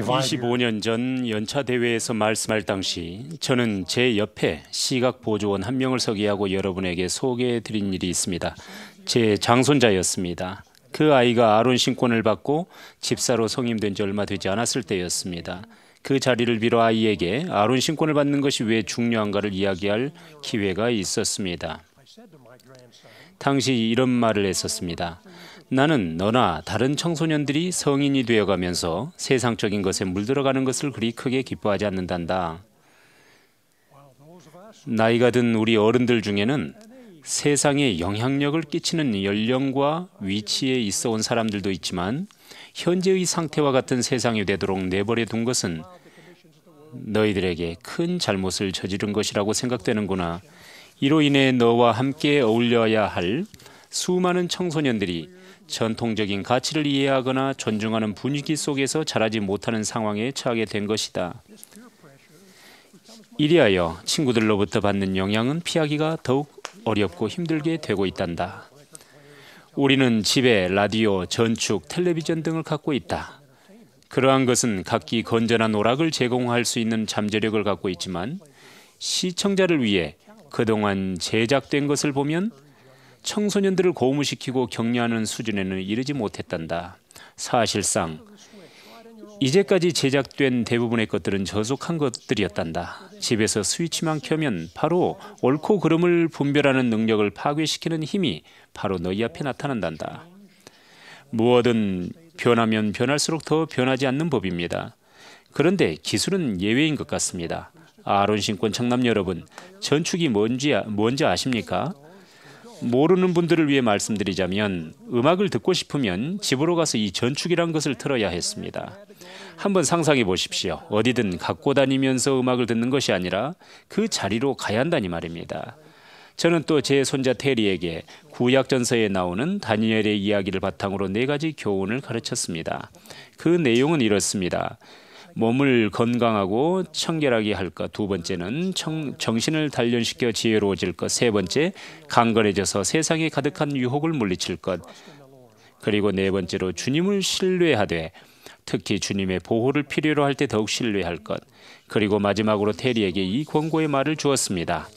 25년 전 연차 대회에서 말씀할 당시 저는 제 옆에 시각 보조원 한 명을 서기하고 여러분에게 소개해 드린 일이 있습니다. 제 장손자였습니다. 그 아이가 아론 신권을 받고 집사로 성임된 지 얼마 되지 않았을 때였습니다. 그 자리를 빌어 아이에게 아론 신권을 받는 것이 왜 중요한가를 이야기할 기회가 있었습니다. 당시 이런 말을 했었습니다. 나는 너나 다른 청소년들이 성인이 되어가면서 세상적인 것에 물들어가는 것을 그리 크게 기뻐하지 않는단다. 나이가 든 우리 어른들 중에는 세상에 영향력을 끼치는 연령과 위치에 있어 온 사람들도 있지만 현재의 상태와 같은 세상이 되도록 내버려 둔 것은 너희들에게 큰 잘못을 저지른 것이라고 생각되는구나. 이로 인해 너와 함께 어울려야 할 수많은 청소년들이 전통적인 가치를 이해하거나 존중하는 분위기 속에서 자라지 못하는 상황에 처하게 된 것이다. 이리하여 친구들로부터 받는 영향은 피하기가 더욱 어렵고 힘들게 되고 있단다. 우리는 집에 라디오, 전축, 텔레비전 등을 갖고 있다. 그러한 것은 각기 건전한 오락을 제공할 수 있는 잠재력을 갖고 있지만 시청자를 위해 그동안 제작된 것을 보면 청소년들을 고무시키고 격려하는 수준에는 이르지 못했단다. 사실상 이제까지 제작된 대부분의 것들은 저속한 것들이었단다. 집에서 스위치만 켜면 바로 옳고 그름을 분별하는 능력을 파괴시키는 힘이 바로 너희 앞에 나타난단다. 무엇든 변하면 변할수록 더 변하지 않는 법입니다. 그런데 기술은 예외인 것 같습니다. 아론 신권 청남 여러분, 전축이 뭔지 뭔지 아십니까? 모르는 분들을 위해 말씀드리자면 음악을 듣고 싶으면 집으로 가서 이 전축이란 것을 틀어야 했습니다. 한번 상상해 보십시오. 어디든 갖고 다니면서 음악을 듣는 것이 아니라 그 자리로 가야 한다니 말입니다. 저는 또 제 손자 테리에게 구약전서에 나오는 다니엘의 이야기를 바탕으로 네 가지 교훈을 가르쳤습니다. 그 내용은 이렇습니다. 몸을 건강하고 청결하게 할 것. 두 번째는 청, 정신을 단련시켜 지혜로워질 것. 세 번째, 강건해져서 세상에 가득한 유혹을 물리칠 것. 그리고 네 번째로 주님을 신뢰하되 특히 주님의 보호를 필요로 할 때 더욱 신뢰할 것. 그리고 마지막으로 테리에게 이 권고의 말을 주었습니다.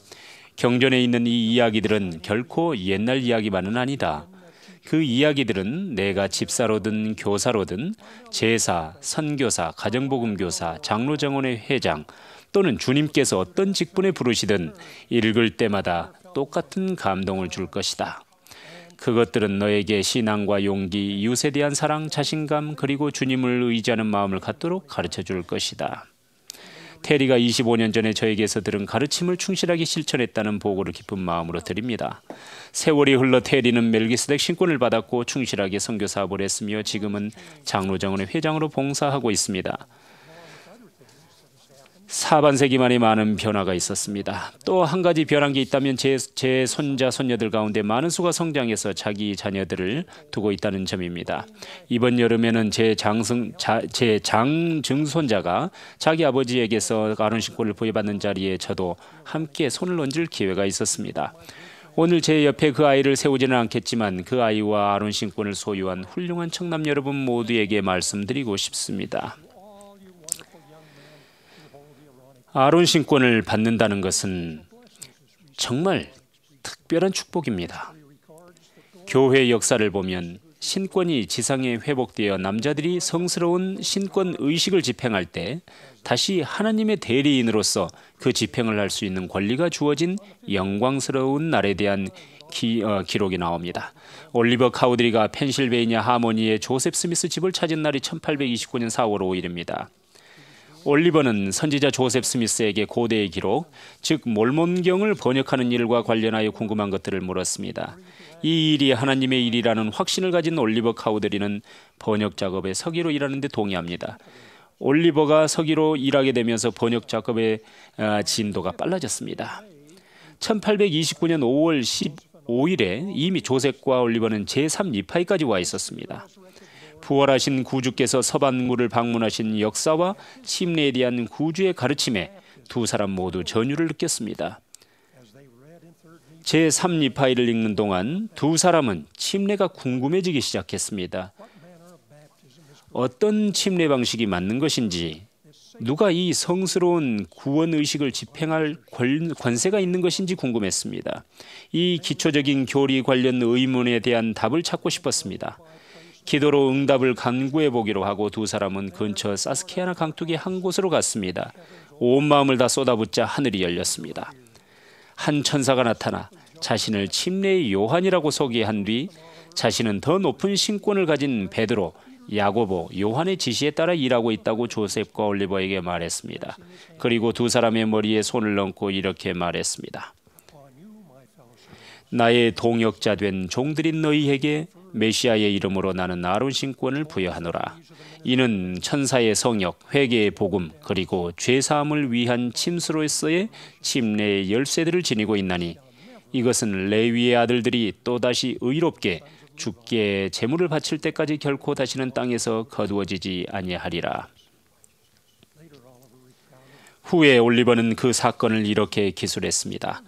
경전에 있는 이 이야기들은 결코 옛날 이야기만은 아니다. 그 이야기들은 내가 집사로든 교사로든 제사, 선교사, 가정복음교사, 장로정원의 회장 또는 주님께서 어떤 직분에 부르시든 읽을 때마다 똑같은 감동을 줄 것이다. 그것들은 너에게 신앙과 용기, 이웃에 대한 사랑, 자신감, 그리고 주님을 의지하는 마음을 갖도록 가르쳐 줄 것이다. 테리가 25년 전에 저에게서 들은 가르침을 충실하게 실천했다는 보고를 깊은 마음으로 드립니다. 세월이 흘러 테리는 멜기스덱 신권을 받았고 충실하게 선교 사업을 했으며 지금은 장로정원의 회장으로 봉사하고 있습니다. 4반세기만이 많은 변화가 있었습니다. 또 한 가지 변한 게 있다면 제, 제 손자 손녀들 가운데 많은 수가 성장해서 자기 자녀들을 두고 있다는 점입니다. 이번 여름에는 제 장승 자, 제 장증손자가 자기 아버지에게서 아론신고를부여받는 자리에 저도 함께 손을 얹을 기회가 있었습니다. 오늘 제 옆에 그 아이를 세우지는 않겠지만 그 아이와 아론 신권을 소유한 훌륭한 청남 여러분 모두에게 말씀드리고 싶습니다. 아론 신권을 받는다는 것은 정말 특별한 축복입니다. 교회 역사를 보면 신권이 지상에 회복되어 남자들이 성스러운 신권 의식을 집행할 때 다시 하나님의 대리인으로서 그 집행을 할 수 있는 권리가 주어진 영광스러운 날에 대한 기, 어, 록이 나옵니다. 올리버 카우드리가 펜실베이니아 하모니의 조셉 스미스 집을 찾은 날이 1829년 4월 5일입니다. 올리버는 선지자 조셉 스미스에게 고대의 기록, 즉 몰몬경을 번역하는 일과 관련하여 궁금한 것들을 물었습니다. 이 일이 하나님의 일이라는 확신을 가진 올리버 카우데리는 번역 작업에 서기로 일하는데 동의합니다. 올리버가 서기로 일하게 되면서 번역 작업의 아, 진도가 빨라졌습니다. 1829년 5월 15일에 이미 조셉과 올리버는 제3 리파이까지 와 있었습니다. 부활하신 구주께서 서반구를 방문하신 역사와 침례에 대한 구주의 가르침에 두 사람 모두 전율을 느꼈습니다. 제3리파이를 읽는 동안 두 사람은 침례가 궁금해지기 시작했습니다. 어떤 침례 방식이 맞는 것인지 누가 이 성스러운 구원 의식을 집행할 권세가 있는 것인지 궁금했습니다. 이 기초적인 교리 관련 의문에 대한 답을 찾고 싶었습니다. 기도로 응답을 간구해 보기로 하고 두 사람은 근처 사스케아나 강둑의 한 곳으로 갔습니다. 온 마음을 다 쏟아붓자 하늘이 열렸습니다. 한 천사가 나타나 자신을 침례의 요한이라고 소개한 뒤 자신은 더 높은 신권을 가진 베드로, 야고보, 요한의 지시에 따라 일하고 있다고 조셉과 올리버에게 말했습니다. 그리고 두 사람의 머리에 손을 얹고 이렇게 말했습니다. 나의 동역자 된 종들인 너희에게 메시아의 이름으로 나는 아론 신권을 부여하노라. 이는 천사의 성역, 회개의 복음, 그리고 죄사함을 위한 침수로서의 침례의 열쇠들을 지니고 있나니 이것은 레위의 아들들이 또다시 의롭게 죽게 재물을 바칠 때까지 결코 다시는 땅에서 거두어지지 아니하리라. 후에 올리버는 그 사건을 이렇게 기술했습니다.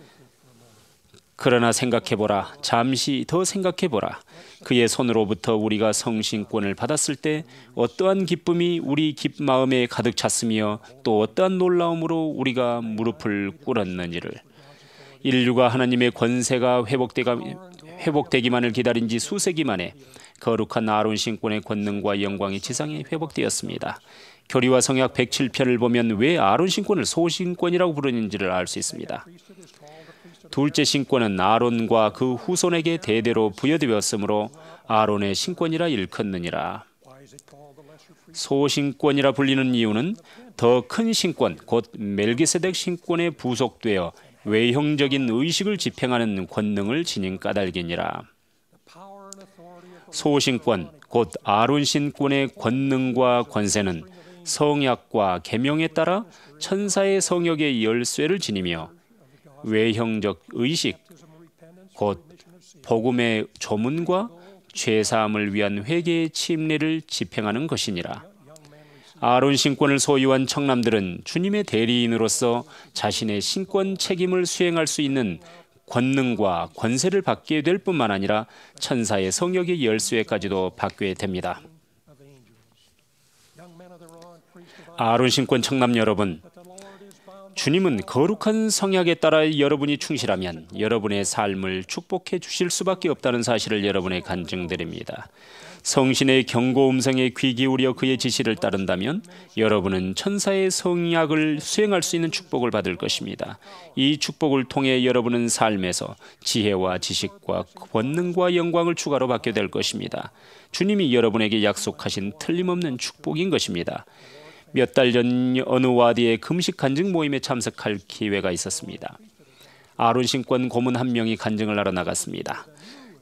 그러나 생각해보라 잠시 더 생각해보라 그의 손으로부터 우리가 성신권을 받았을 때 어떠한 기쁨이 우리 마음에 가득 찼으며 또 어떠한 놀라움으로 우리가 무릎을 꿇었는지를 인류가 하나님의 권세가 회복되기만을 기다린 지 수세기 만에 거룩한 아론 신권의 권능과 영광이 지상에 회복되었습니다. 교리와 성약 107편을 보면 왜 아론 신권을 소신권이라고 부르는지를 알 수 있습니다. 둘째 신권은 아론과 그 후손에게 대대로 부여되었으므로 아론의 신권이라 일컫느니라. 소신권이라 불리는 이유는 더 큰 신권, 곧 멜기세덱 신권에 부속되어 외형적인 의식을 집행하는 권능을 지닌 까닭이니라. 소신권, 곧 아론 신권의 권능과 권세는 성약과 계명에 따라 천사의 성역의 열쇠를 지니며 외형적 의식, 곧 복음의 조문과 죄사함을 위한 회개의 침례를 집행하는 것이니라. 아론 신권을 소유한 청남들은 주님의 대리인으로서 자신의 신권 책임을 수행할 수 있는 권능과 권세를 받게 될 뿐만 아니라 천사의 성역의 열쇠까지도 받게 됩니다. 아론 신권 청남 여러분, 주님은 거룩한 성약에 따라 여러분이 충실하면 여러분의 삶을 축복해 주실 수밖에 없다는 사실을 여러분의 간증드립니다. 성신의 경고 음성에 귀 기울여 그의 지시를 따른다면 여러분은 천사의 성약을 수행할 수 있는 축복을 받을 것입니다. 이 축복을 통해 여러분은 삶에서 지혜와 지식과 권능과 영광을 추가로 받게 될 것입니다. 주님이 여러분에게 약속하신 틀림없는 축복인 것입니다. 몇달전 어느 와디의 금식 간증 모임에 참석할 기회가 있었습니다. 아론 신권 고문 한 명이 간증을 하러 나갔습니다.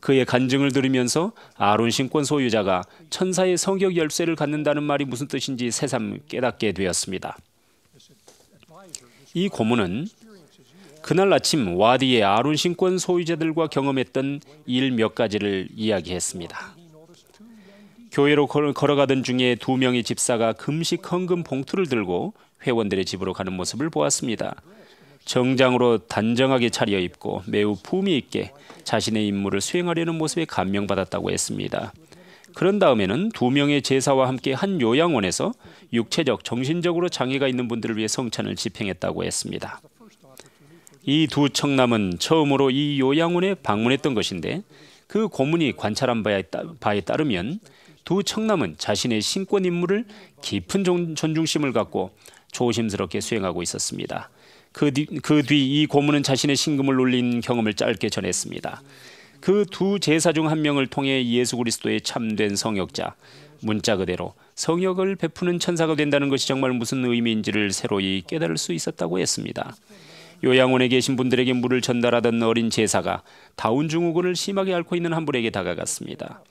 그의 간증을 들으면서 아론 신권 소유자가 천사의 성격 열쇠를 갖는다는 말이 무슨 뜻인지 새삼 깨닫게 되었습니다. 이 고문은 그날 아침 와디의 아론 신권 소유자들과 경험했던 일 몇 가지를 이야기했습니다. 교회로 걸어가던 중에 두 명의 집사가 금식 헌금 봉투를 들고 회원들의 집으로 가는 모습을 보았습니다. 정장으로 단정하게 차려입고 매우 품위 있게 자신의 임무를 수행하려는 모습에 감명받았다고 했습니다. 그런 다음에는 두 명의 제사와 함께 한 요양원에서 육체적, 정신적으로 장애가 있는 분들을 위해 성찬을 집행했다고 했습니다. 이 두 청남은 처음으로 이 요양원에 방문했던 것인데 그 고문이 관찰한 바에 따르면 두 청남은 자신의 신권 임무를 깊은 존중심을 갖고 조심스럽게 수행하고 있었습니다. 그 뒤이 그 고문은 자신의 신금을 올린 경험을 짧게 전했습니다. 그 두 제사 중 한 명을 통해 예수 그리스도의 참된 성역자, 문자 그대로 성역을 베푸는 천사가 된다는 것이 정말 무슨 의미인지를 새로이 깨달을 수 있었다고 했습니다. 요양원에 계신 분들에게 물을 전달하던 어린 제사가 다운 증후군을 심하게 앓고 있는 한 분에게 다가갔습니다.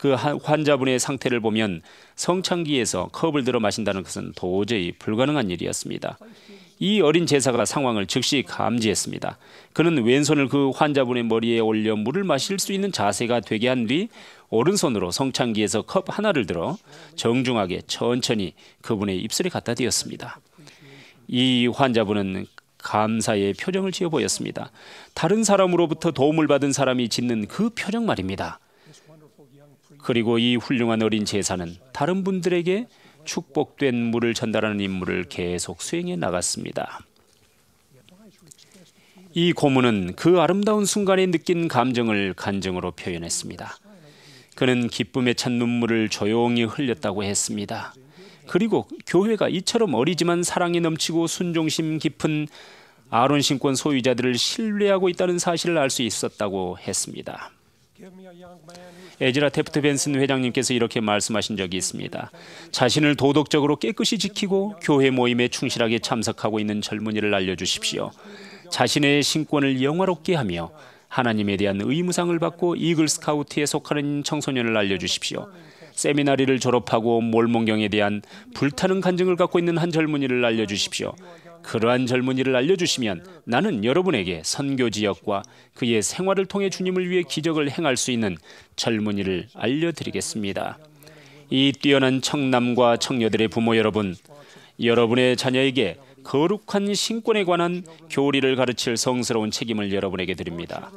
그 환자분의 상태를 보면 성창기에서 컵을 들어 마신다는 것은 도저히 불가능한 일이었습니다. 이 어린 제사가 상황을 즉시 감지했습니다. 그는 왼손을 그 환자분의 머리에 올려 물을 마실 수 있는 자세가 되게 한 뒤 오른손으로 성창기에서 컵 하나를 들어 정중하게 천천히 그분의 입술에 갖다 대었습니다. 이 환자분은 감사의 표정을 지어 보였습니다. 다른 사람으로부터 도움을 받은 사람이 짓는 그 표정 말입니다. 그리고 이 훌륭한 어린 제사는 다른 분들에게 축복된 물을 전달하는 임무를 계속 수행해 나갔습니다. 이 고문은 그 아름다운 순간에 느낀 감정을 간증으로 표현했습니다. 그는 기쁨에 찬 눈물을 조용히 흘렸다고 했습니다. 그리고 교회가 이처럼 어리지만 사랑이 넘치고 순종심 깊은 아론 신권 소유자들을 신뢰하고 있다는 사실을 알 수 있었다고 했습니다. 에즈라 테프트 벤슨 회장님께서 이렇게 말씀하신 적이 있습니다. 자신을 도덕적으로 깨끗이 지키고 교회 모임에 충실하게 참석하고 있는 젊은이를 알려주십시오. 자신의 신권을 영화롭게 하며 하나님에 대한 의무상을 받고 이글 스카우트에 속하는 청소년을 알려주십시오. 세미나리를 졸업하고 몰몬경에 대한 불타는 간증을 갖고 있는 한 젊은이를 알려주십시오. 그러한 젊은이를 알려주시면 나는 여러분에게 선교 지역과 그의 생활을 통해 주님을 위해 기적을 행할 수 있는 젊은이를 알려드리겠습니다. 이 뛰어난 청남과 청녀들의 부모 여러분, 여러분의 자녀에게 거룩한 신권에 관한 교리를 가르칠 성스러운 책임을 여러분에게 드립니다.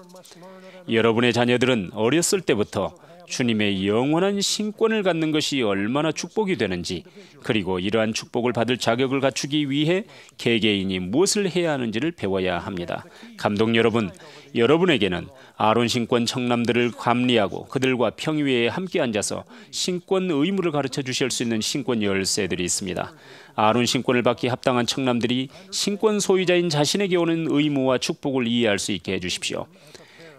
여러분의 자녀들은 어렸을 때부터 주님의 영원한 신권을 갖는 것이 얼마나 축복이 되는지 그리고 이러한 축복을 받을 자격을 갖추기 위해 개개인이 무엇을 해야 하는지를 배워야 합니다. 감독 여러분, 여러분에게는 아론 신권 청남들을 감리하고 그들과 평위에 함께 앉아서 신권 의무를 가르쳐 주실 수 있는 신권 열쇠들이 있습니다. 아론 신권을 받기 합당한 청남들이 신권 소유자인 자신에게 오는 의무와 축복을 이해할 수 있게 해 주십시오.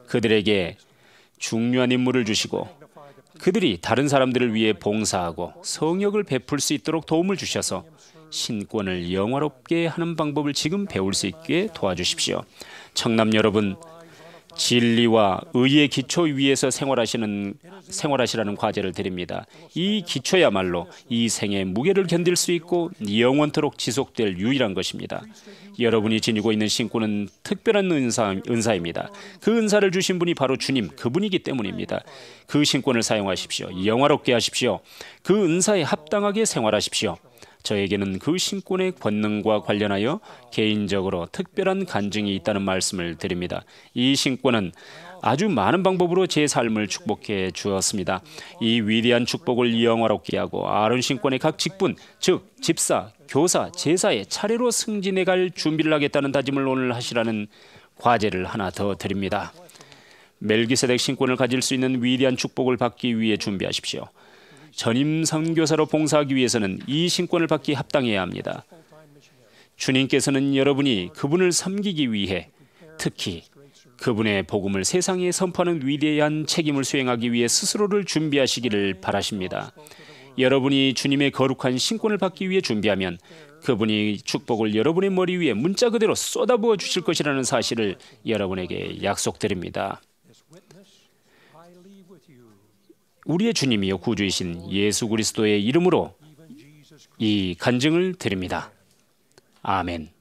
그들에게 중요한 임무를 주시고 그들이 다른 사람들을 위해 봉사하고 성역을 베풀 수 있도록 도움을 주셔서 신권을 영화롭게 하는 방법을 지금 배울 수 있게 도와주십시오. 청남 여러분, 진리와 의의 기초 위에서 생활하시는 생활하시라는 과제를 드립니다. 이 기초야말로 이 생의 무게를 견딜 수 있고 영원토록 지속될 유일한 것입니다. 여러분이 지니고 있는 신권은 특별한 은사, 은사입니다. 그 은사를 주신 분이 바로 주님, 그분이기 때문입니다. 그 신권을 사용하십시오. 영화롭게 하십시오. 그 은사에 합당하게 생활하십시오. 저에게는 그 신권의 권능과 관련하여 개인적으로 특별한 간증이 있다는 말씀을 드립니다. 이 신권은 아주 많은 방법으로 제 삶을 축복해 주었습니다. 이 위대한 축복을 영화롭게 하고 아론 신권의 각 직분, 즉 집사, 교사, 제사에 차례로 승진해 갈 준비를 하겠다는 다짐을 오늘 하시라는 과제를 하나 더 드립니다. 멜기세덱 신권을 가질 수 있는 위대한 축복을 받기 위해 준비하십시오. 전임 선교사로 봉사하기 위해서는 이 신권을 받기 합당해야 합니다. 주님께서는 여러분이 그분을 섬기기 위해 특히 그분의 복음을 세상에 선포하는 위대한 책임을 수행하기 위해 스스로를 준비하시기를 바라십니다. 여러분이 주님의 거룩한 신권을 받기 위해 준비하면 그분이 축복을 여러분의 머리 위에 문자 그대로 쏟아부어 주실 것이라는 사실을 여러분에게 약속드립니다. 우리의 주님이요 구주이신 예수 그리스도의 이름으로 이 간증을 드립니다. 아멘.